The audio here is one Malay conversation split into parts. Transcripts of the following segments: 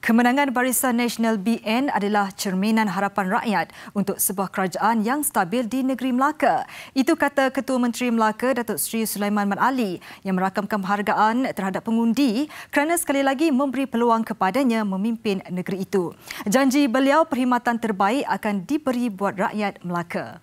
Kemenangan Barisan Nasional BN adalah cerminan harapan rakyat untuk sebuah kerajaan yang stabil di negeri Melaka. Itu kata Ketua Menteri Melaka Datuk Seri Sulaiman Mat Ali yang merakamkan penghargaan terhadap pengundi kerana sekali lagi memberi peluang kepadanya memimpin negeri itu. Janji beliau perkhidmatan terbaik akan diberi buat rakyat Melaka.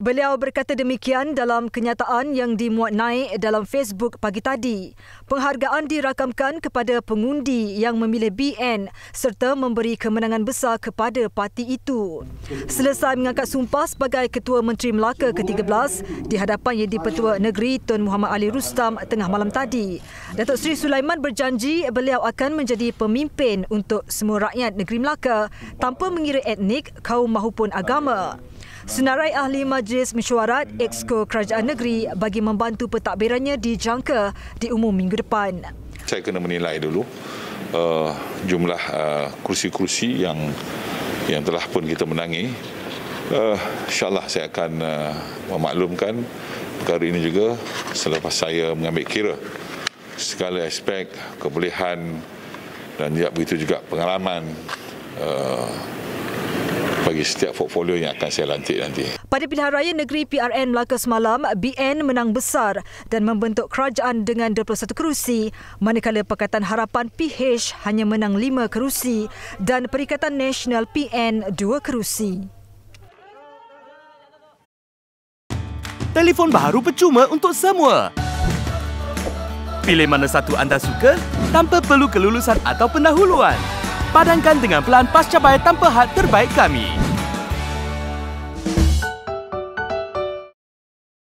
Beliau berkata demikian dalam kenyataan yang dimuat naik dalam Facebook pagi tadi. Penghargaan dirakamkan kepada pengundi yang memilih BN serta memberi kemenangan besar kepada parti itu. Selesai mengangkat sumpah sebagai Ketua Menteri Melaka ke-13 di hadapan Yang di-Pertua Negeri Tun Muhammad Ali Rustam tengah malam tadi, Datuk Seri Sulaiman berjanji beliau akan menjadi pemimpin untuk semua rakyat negeri Melaka tanpa mengira etnik, kaum mahupun agama. Senarai Ahli Majlis Mesyuarat Exco Kerajaan Negeri bagi membantu pentadbirannya dijangka diumum minggu depan. Saya kena menilai dulu uh, jumlah uh, kursi-kursi yang yang telah pun kita menangi. Uh, InsyaAllah saya akan uh, memaklumkan perkara ini juga selepas saya mengambil kira segala aspek kebolehan dan juga begitu juga pengalaman uh, bagi setiap portfolio yang akan saya lantik nanti. Pada pilihan raya negeri PRN Melaka semalam, BN menang besar dan membentuk kerajaan dengan 21 kerusi, manakala Pakatan Harapan PH hanya menang 5 kerusi dan Perikatan Nasional PN 2 kerusi. Telefon baru percuma untuk semua. Pilih mana satu anda suka tanpa perlu kelulusan atau pendahuluan. Padankan dengan pelan pasca bayar tanpa had terbaik kami.